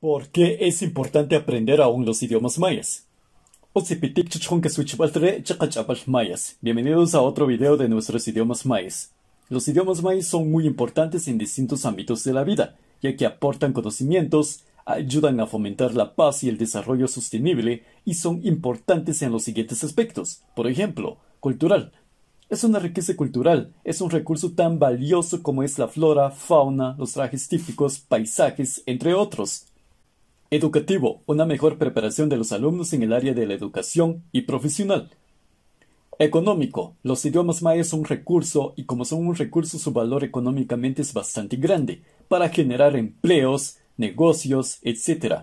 ¿Por qué es importante aprender aún los idiomas mayas? Bienvenidos a otro video de nuestros idiomas mayas. Los idiomas mayas son muy importantes en distintos ámbitos de la vida, ya que aportan conocimientos, ayudan a fomentar la paz y el desarrollo sostenible y son importantes en los siguientes aspectos. Por ejemplo, cultural. Es una riqueza cultural, es un recurso tan valioso como es la flora, fauna, los trajes típicos, paisajes, entre otros. Educativo, una mejor preparación de los alumnos en el área de la educación y profesional. Económico, los idiomas mayas son un recurso y como son un recurso su valor económicamente es bastante grande para generar empleos, negocios, etc.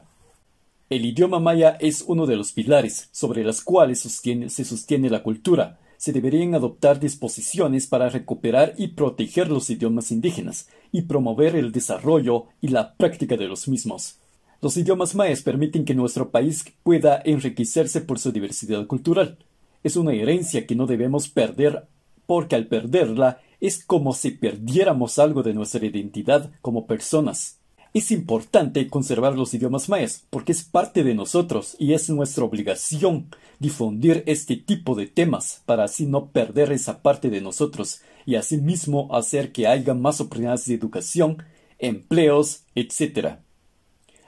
El idioma maya es uno de los pilares sobre los cuales se sostiene la cultura. Se deberían adoptar disposiciones para recuperar y proteger los idiomas indígenas y promover el desarrollo y la práctica de los mismos. Los idiomas mayas permiten que nuestro país pueda enriquecerse por su diversidad cultural. Es una herencia que no debemos perder, porque al perderla es como si perdiéramos algo de nuestra identidad como personas. Es importante conservar los idiomas mayas porque es parte de nosotros y es nuestra obligación difundir este tipo de temas para así no perder esa parte de nosotros y asimismo hacer que haya más oportunidades de educación, empleos, etc.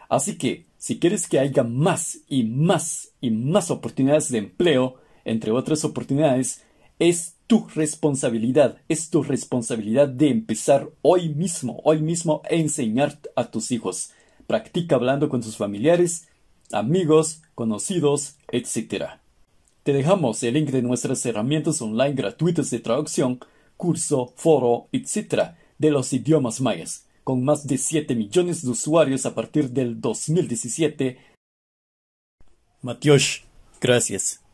Así que, si quieres que haya más y más y más oportunidades de empleo, entre otras oportunidades, es tu responsabilidad, es tu responsabilidad de empezar hoy mismo, hoy mismo a enseñar a tus hijos. Practica hablando con tus familiares, amigos, conocidos, etc. Te dejamos el link de nuestras herramientas online gratuitas de traducción, curso, foro, etc. de los idiomas mayas con más de 7 millones de usuarios a partir del 2017. Matiosh, gracias.